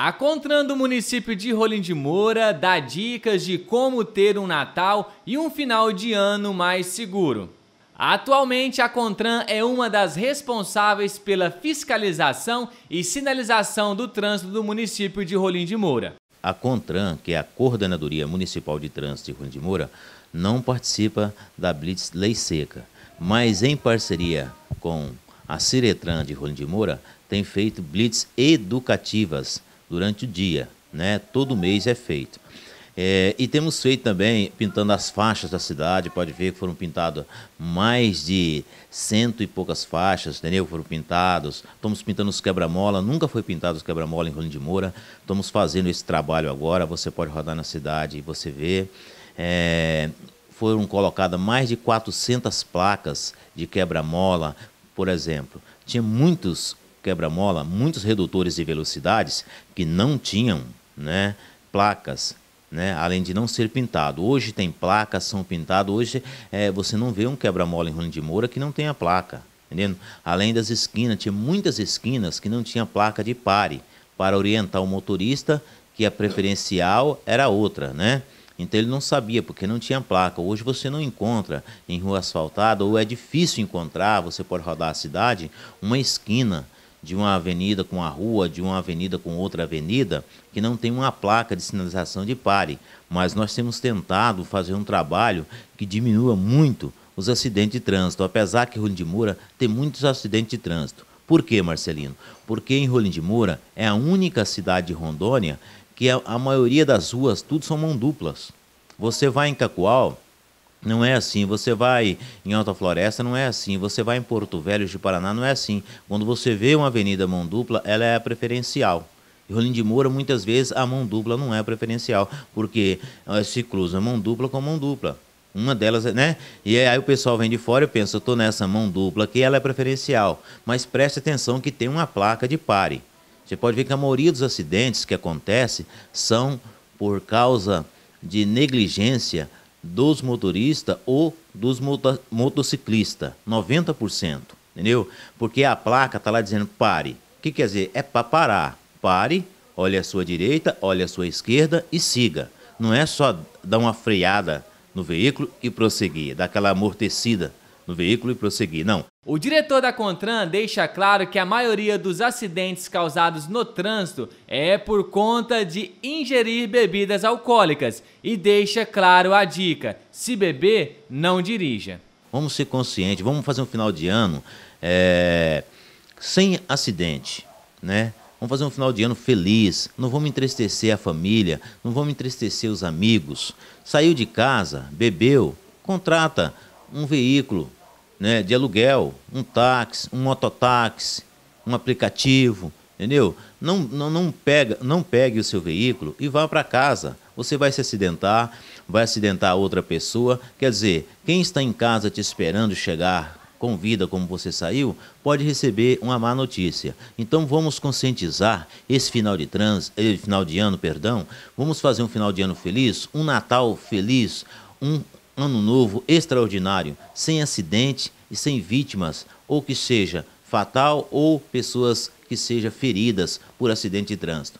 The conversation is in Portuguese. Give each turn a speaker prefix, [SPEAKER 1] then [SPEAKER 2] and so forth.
[SPEAKER 1] A Contran do município de Rolim de Moura dá dicas de como ter um Natal e um final de ano mais seguro. Atualmente, a Contran é uma das responsáveis pela fiscalização e sinalização do trânsito do município de Rolim de Moura.
[SPEAKER 2] A Contran, que é a Coordenadoria Municipal de Trânsito de Rolim de Moura, não participa da Blitz Lei Seca, mas em parceria com a Ciretran de Rolim de Moura, tem feito blitz educativas durante o dia, né? Todo mês é feito. É, e temos feito também pintando as faixas da cidade, pode ver que foram pintadas mais de cento e poucas faixas, entendeu? Foram pintados. Estamos pintando os quebra-mola, nunca foi pintado os quebra-mola em Rolim de Moura. Estamos fazendo esse trabalho agora, você pode rodar na cidade e você vê. É, foram colocadas mais de 400 placas de quebra-mola, por exemplo. Tinha muitos quebra-mola muitos redutores de velocidades que não tinham né, placas, né, além de não ser pintado. Hoje tem placas, são pintados. Hoje é, você não vê um quebra-mola em Rony de Moura que não tenha placa. Entendendo? Além das esquinas, tinha muitas esquinas que não tinha placa de pare para orientar o motorista que a preferencial era outra, né? Então ele não sabia porque não tinha placa. Hoje você não encontra em rua asfaltada ou é difícil encontrar, você pode rodar a cidade, uma esquina de uma avenida com a rua, de uma avenida com outra avenida, que não tem uma placa de sinalização de pare. Mas nós temos tentado fazer um trabalho que diminua muito os acidentes de trânsito, apesar que Rolim de Moura tem muitos acidentes de trânsito. Por quê, Marcelino? Porque em Rolim de Moura é a única cidade de Rondônia que a, a maioria das ruas tudo são mão duplas. Você vai em Cacoal, não é assim. Você vai em Alta Floresta, não é assim. Você vai em Porto Velho de Paraná, não é assim. Quando você vê uma avenida mão dupla, ela é preferencial. Em Rolim de Moura, muitas vezes, a mão dupla não é preferencial, porque se cruza mão dupla com mão dupla. Uma delas, né? E aí o pessoal vem de fora e pensa, eu tô nessa mão dupla aqui, ela é preferencial. Mas preste atenção que tem uma placa de pare. Você pode ver que a maioria dos acidentes que acontece são por causa de negligência dos motoristas ou dos moto motociclistas, 90%, entendeu? Porque a placa tá lá dizendo pare. O que quer dizer? É para parar. Pare, olhe à sua direita, olhe à sua esquerda e siga. Não é só dar uma freada no veículo e prosseguir, dar aquela amortecida no veículo e prosseguir. Não.
[SPEAKER 1] O diretor da Contran deixa claro que a maioria dos acidentes causados no trânsito é por conta de ingerir bebidas alcoólicas e deixa claro a dica: se beber, não dirija.
[SPEAKER 2] Vamos ser conscientes, vamos fazer um final de ano é, sem acidente, né? Vamos fazer um final de ano feliz. Não vamos entristecer a família, não vamos entristecer os amigos. Saiu de casa, bebeu, contrata um veículo né, de aluguel, um táxi, um mototáxi, um aplicativo, entendeu? Não, não, não, pega, não pegue o seu veículo e vá para casa. Você vai se acidentar, vai acidentar outra pessoa. Quer dizer, quem está em casa te esperando chegar com vida como você saiu, pode receber uma má notícia. Então vamos conscientizar esse final de trans, eh, final de ano, perdão. Vamos fazer um final de ano feliz, um Natal feliz, um, ano novo extraordinário, sem acidente e sem vítimas, ou que seja fatal ou pessoas que sejam feridas por acidente de trânsito.